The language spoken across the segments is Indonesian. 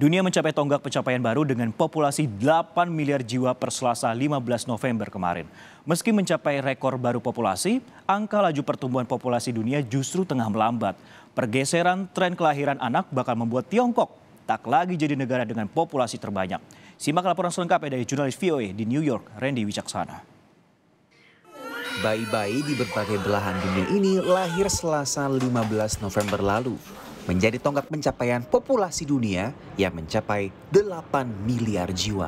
Dunia mencapai tonggak pencapaian baru dengan populasi 8 miliar jiwa per Selasa 15 November kemarin. Meski mencapai rekor baru populasi, angka laju pertumbuhan populasi dunia justru tengah melambat. Pergeseran tren kelahiran anak bakal membuat Tiongkok tak lagi jadi negara dengan populasi terbanyak. Simak laporan selengkapnya dari jurnalis VOA e di New York, Randy Wicaksana. Bayi-bayi di berbagai belahan dunia ini lahir Selasa 15 November lalu menjadi tonggak pencapaian populasi dunia yang mencapai 8 miliar jiwa.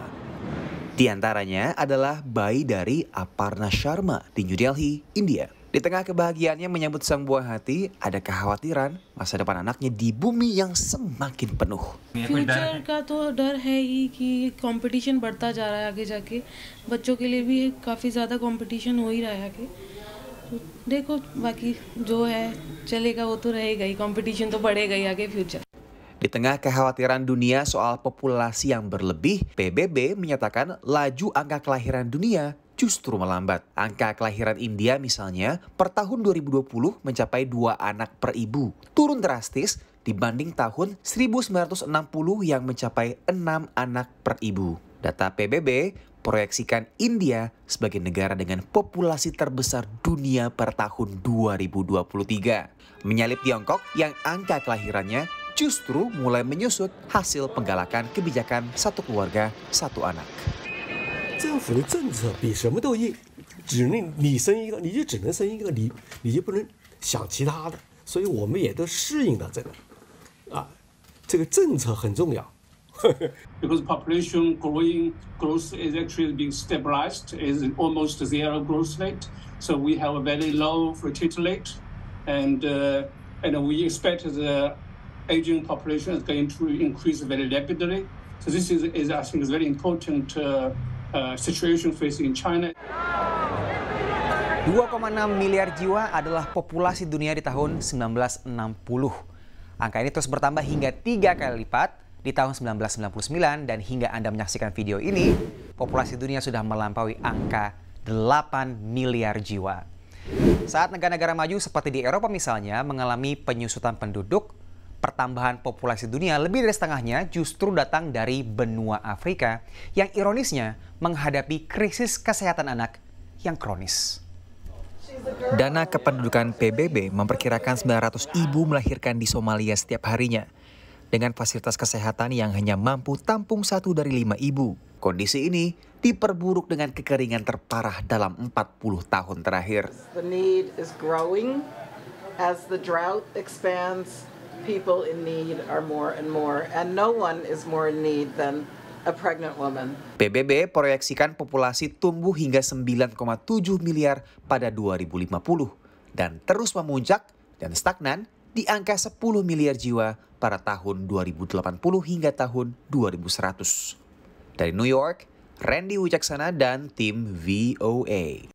Di antaranya adalah bayi dari Aparna Sharma di New Delhi, India. Di tengah kebahagiaannya menyambut sang buah hati, ada kekhawatiran masa depan anaknya di bumi yang semakin penuh. Future का तो डर है ही कि बढ़ता जा रहा है आगे जाके बच्चों के लिए भी ज़्यादा देखो बाकी जो है चलेगा वो तो रहेगा ही कंपटीशन तो बढ़ेगा ही आगे future Di tengah kekhawatiran dunia soal populasi yang berlebih, PBB menyatakan laju angka kelahiran dunia justru melambat. Angka kelahiran India misalnya per tahun 2020 mencapai dua anak per ibu, turun drastis dibanding tahun 1960 yang mencapai enam anak per ibu. Data PBB proyeksikan India sebagai negara dengan populasi terbesar dunia per tahun 2023. Menyalip Tiongkok yang angka kelahirannya justru mulai menyusut hasil penggalakan kebijakan satu keluarga, satu anak. 政府的政策比什么都硬，只能你生一个，你就只能生一个，你你就不能想其他的，所以我们也都适应到这个，啊，这个政策很重要。because population growing growth is actually being stabilized, is almost zero growth rate. So we have a very low fertility rate, and uh, and we expect the aging population is going to increase very rapidly. So this is, is I think, a very important uh, uh, situation facing China. 2,6 miliar jiwa adalah populasi dunia di tahun 1960. Angka ini terus bertambah hingga tiga kali lipat Di tahun 1999 dan hingga Anda menyaksikan video ini, populasi dunia sudah melampaui angka 8 miliar jiwa. Saat negara-negara maju seperti di Eropa misalnya mengalami penyusutan penduduk, pertambahan populasi dunia lebih dari setengahnya justru datang dari benua Afrika yang ironisnya menghadapi krisis kesehatan anak yang kronis. Dana kependudukan PBB memperkirakan 900 ibu melahirkan di Somalia setiap harinya dengan fasilitas kesehatan yang hanya mampu tampung satu dari lima ibu. Kondisi ini diperburuk dengan kekeringan terparah dalam 40 tahun terakhir. The need is growing as the drought expands. People in need are more and more, and no one is more in need than a pregnant woman. PBB proyeksikan populasi tumbuh hingga 9,7 miliar pada 2050 dan terus memuncak dan stagnan di angka 10 miliar jiwa pada tahun 2080 hingga tahun 2100. Dari New York, Randy Wicaksana dan tim VOA.